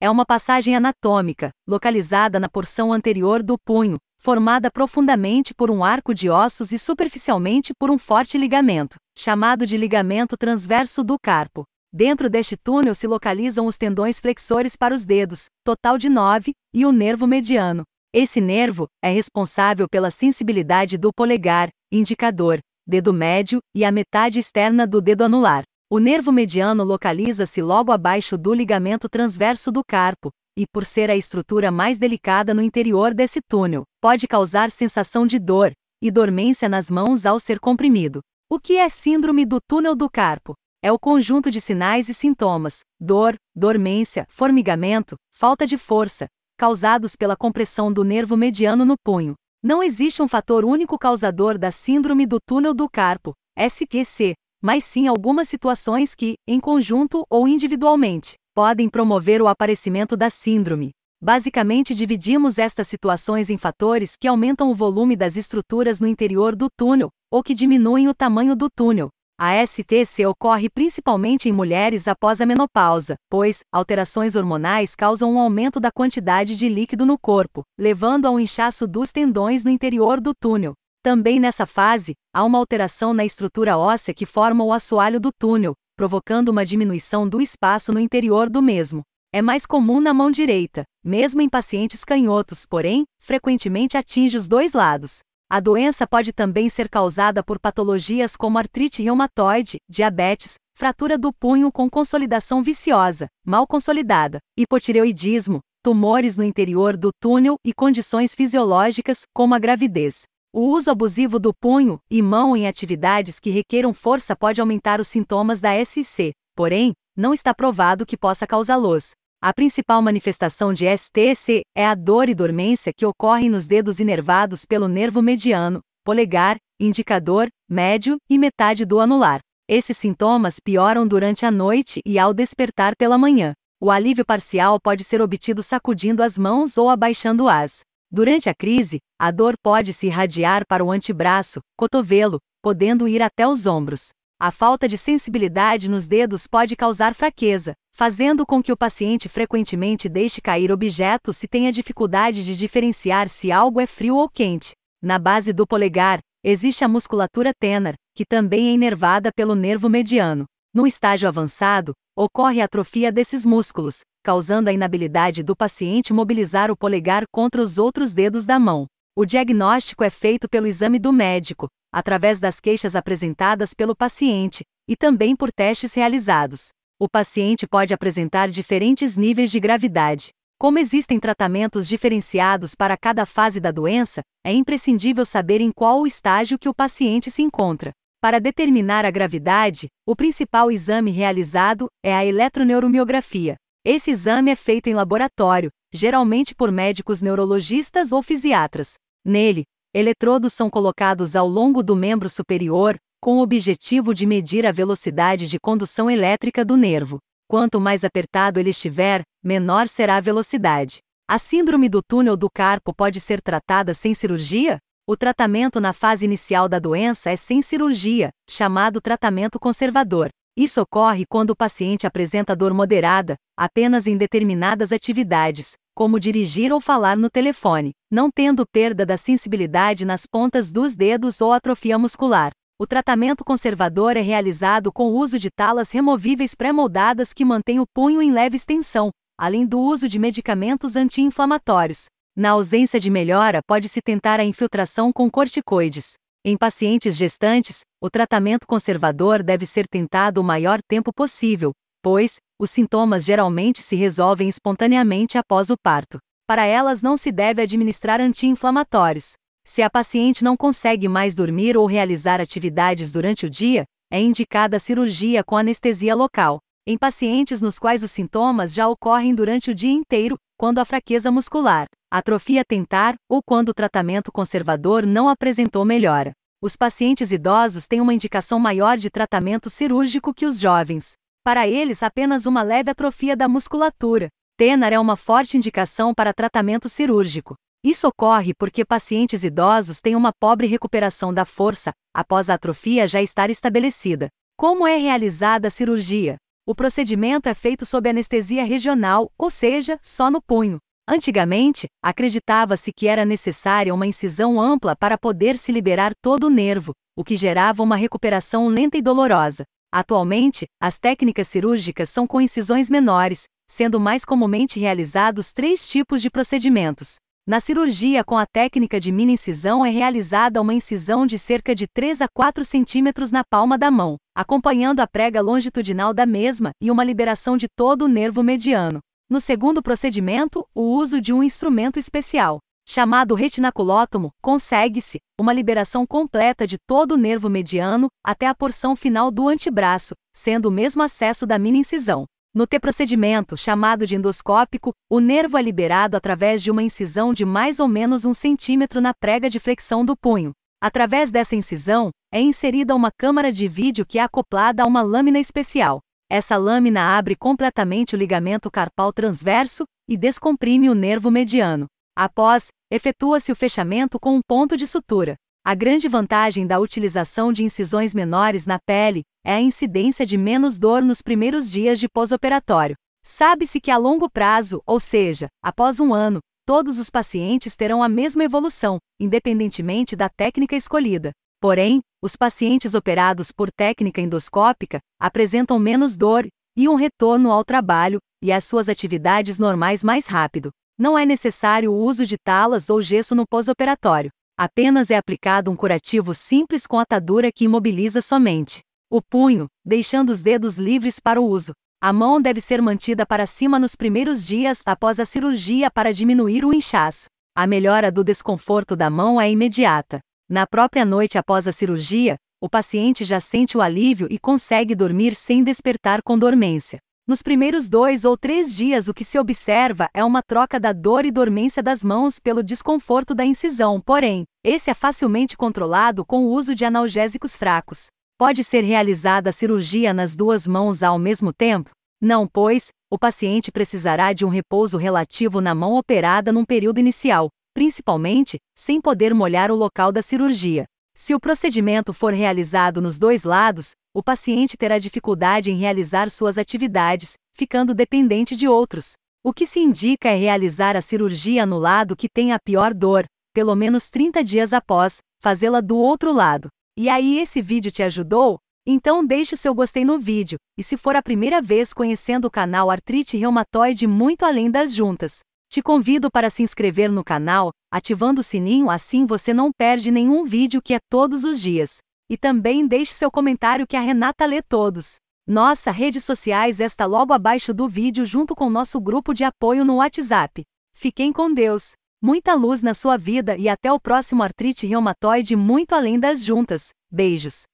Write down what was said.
É uma passagem anatômica, localizada na porção anterior do punho, formada profundamente por um arco de ossos e superficialmente por um forte ligamento, chamado de ligamento transverso do carpo. Dentro deste túnel se localizam os tendões flexores para os dedos, total de nove, e o nervo mediano. Esse nervo é responsável pela sensibilidade do polegar, indicador, dedo médio e a metade externa do dedo anular. O nervo mediano localiza-se logo abaixo do ligamento transverso do carpo, e por ser a estrutura mais delicada no interior desse túnel, pode causar sensação de dor e dormência nas mãos ao ser comprimido. O que é síndrome do túnel do carpo? É o conjunto de sinais e sintomas, dor, dormência, formigamento, falta de força, causados pela compressão do nervo mediano no punho. Não existe um fator único causador da síndrome do túnel do carpo, SQC, mas sim algumas situações que, em conjunto ou individualmente, podem promover o aparecimento da síndrome. Basicamente, dividimos estas situações em fatores que aumentam o volume das estruturas no interior do túnel ou que diminuem o tamanho do túnel. A STC ocorre principalmente em mulheres após a menopausa, pois alterações hormonais causam um aumento da quantidade de líquido no corpo, levando ao inchaço dos tendões no interior do túnel. Também nessa fase, há uma alteração na estrutura óssea que forma o assoalho do túnel, provocando uma diminuição do espaço no interior do mesmo. É mais comum na mão direita, mesmo em pacientes canhotos, porém, frequentemente atinge os dois lados. A doença pode também ser causada por patologias como artrite reumatoide, diabetes, fratura do punho com consolidação viciosa, mal consolidada, hipotireoidismo, tumores no interior do túnel e condições fisiológicas, como a gravidez. O uso abusivo do punho e mão em atividades que requeram força pode aumentar os sintomas da SC, porém, não está provado que possa causá-los. A principal manifestação de STC é a dor e dormência que ocorre nos dedos inervados pelo nervo mediano, polegar, indicador, médio e metade do anular. Esses sintomas pioram durante a noite e ao despertar pela manhã. O alívio parcial pode ser obtido sacudindo as mãos ou abaixando-as. Durante a crise, a dor pode se irradiar para o antebraço, cotovelo, podendo ir até os ombros. A falta de sensibilidade nos dedos pode causar fraqueza, fazendo com que o paciente frequentemente deixe cair objetos se tenha dificuldade de diferenciar se algo é frio ou quente. Na base do polegar, existe a musculatura tênar, que também é inervada pelo nervo mediano. No estágio avançado, ocorre atrofia desses músculos, causando a inabilidade do paciente mobilizar o polegar contra os outros dedos da mão. O diagnóstico é feito pelo exame do médico, através das queixas apresentadas pelo paciente, e também por testes realizados. O paciente pode apresentar diferentes níveis de gravidade. Como existem tratamentos diferenciados para cada fase da doença, é imprescindível saber em qual estágio que o paciente se encontra. Para determinar a gravidade, o principal exame realizado é a eletroneuromiografia. Esse exame é feito em laboratório, geralmente por médicos neurologistas ou fisiatras. Nele, eletrodos são colocados ao longo do membro superior, com o objetivo de medir a velocidade de condução elétrica do nervo. Quanto mais apertado ele estiver, menor será a velocidade. A síndrome do túnel do carpo pode ser tratada sem cirurgia? O tratamento na fase inicial da doença é sem cirurgia, chamado tratamento conservador. Isso ocorre quando o paciente apresenta dor moderada, apenas em determinadas atividades, como dirigir ou falar no telefone, não tendo perda da sensibilidade nas pontas dos dedos ou atrofia muscular. O tratamento conservador é realizado com o uso de talas removíveis pré-moldadas que mantêm o punho em leve extensão, além do uso de medicamentos anti-inflamatórios. Na ausência de melhora, pode-se tentar a infiltração com corticoides. Em pacientes gestantes, o tratamento conservador deve ser tentado o maior tempo possível, pois os sintomas geralmente se resolvem espontaneamente após o parto. Para elas não se deve administrar anti-inflamatórios. Se a paciente não consegue mais dormir ou realizar atividades durante o dia, é indicada a cirurgia com anestesia local. Em pacientes nos quais os sintomas já ocorrem durante o dia inteiro, quando a fraqueza muscular, atrofia tentar ou quando o tratamento conservador não apresentou melhora. Os pacientes idosos têm uma indicação maior de tratamento cirúrgico que os jovens. Para eles, apenas uma leve atrofia da musculatura. Tenar é uma forte indicação para tratamento cirúrgico. Isso ocorre porque pacientes idosos têm uma pobre recuperação da força após a atrofia já estar estabelecida. Como é realizada a cirurgia? O procedimento é feito sob anestesia regional, ou seja, só no punho. Antigamente, acreditava-se que era necessária uma incisão ampla para poder se liberar todo o nervo, o que gerava uma recuperação lenta e dolorosa. Atualmente, as técnicas cirúrgicas são com incisões menores, sendo mais comumente realizados três tipos de procedimentos. Na cirurgia com a técnica de mini-incisão é realizada uma incisão de cerca de 3 a 4 centímetros na palma da mão, acompanhando a prega longitudinal da mesma e uma liberação de todo o nervo mediano. No segundo procedimento, o uso de um instrumento especial, chamado retinaculótomo, consegue-se uma liberação completa de todo o nervo mediano até a porção final do antebraço, sendo o mesmo acesso da mini incisão. No T procedimento, chamado de endoscópico, o nervo é liberado através de uma incisão de mais ou menos um centímetro na prega de flexão do punho. Através dessa incisão, é inserida uma câmara de vídeo que é acoplada a uma lâmina especial. Essa lâmina abre completamente o ligamento carpal transverso e descomprime o nervo mediano. Após, efetua-se o fechamento com um ponto de sutura. A grande vantagem da utilização de incisões menores na pele é a incidência de menos dor nos primeiros dias de pós-operatório. Sabe-se que a longo prazo, ou seja, após um ano, todos os pacientes terão a mesma evolução, independentemente da técnica escolhida. Porém, os pacientes operados por técnica endoscópica apresentam menos dor e um retorno ao trabalho e às suas atividades normais mais rápido. Não é necessário o uso de talas ou gesso no pós-operatório. Apenas é aplicado um curativo simples com atadura que imobiliza somente o punho, deixando os dedos livres para o uso. A mão deve ser mantida para cima nos primeiros dias após a cirurgia para diminuir o inchaço. A melhora do desconforto da mão é imediata. Na própria noite após a cirurgia, o paciente já sente o alívio e consegue dormir sem despertar com dormência. Nos primeiros dois ou três dias, o que se observa é uma troca da dor e dormência das mãos pelo desconforto da incisão, porém, esse é facilmente controlado com o uso de analgésicos fracos. Pode ser realizada a cirurgia nas duas mãos ao mesmo tempo? Não, pois, o paciente precisará de um repouso relativo na mão operada num período inicial, principalmente, sem poder molhar o local da cirurgia. Se o procedimento for realizado nos dois lados, o paciente terá dificuldade em realizar suas atividades, ficando dependente de outros. O que se indica é realizar a cirurgia no lado que tem a pior dor, pelo menos 30 dias após, fazê-la do outro lado. E aí, esse vídeo te ajudou? Então deixe o seu gostei no vídeo, e se for a primeira vez conhecendo o canal Artrite Reumatoide muito além das juntas, te convido para se inscrever no canal, ativando o sininho assim você não perde nenhum vídeo que é todos os dias. E também deixe seu comentário que a Renata lê todos. Nossa redes sociais está logo abaixo do vídeo junto com nosso grupo de apoio no WhatsApp. Fiquem com Deus, muita luz na sua vida e até o próximo artrite reumatoide muito além das juntas. Beijos!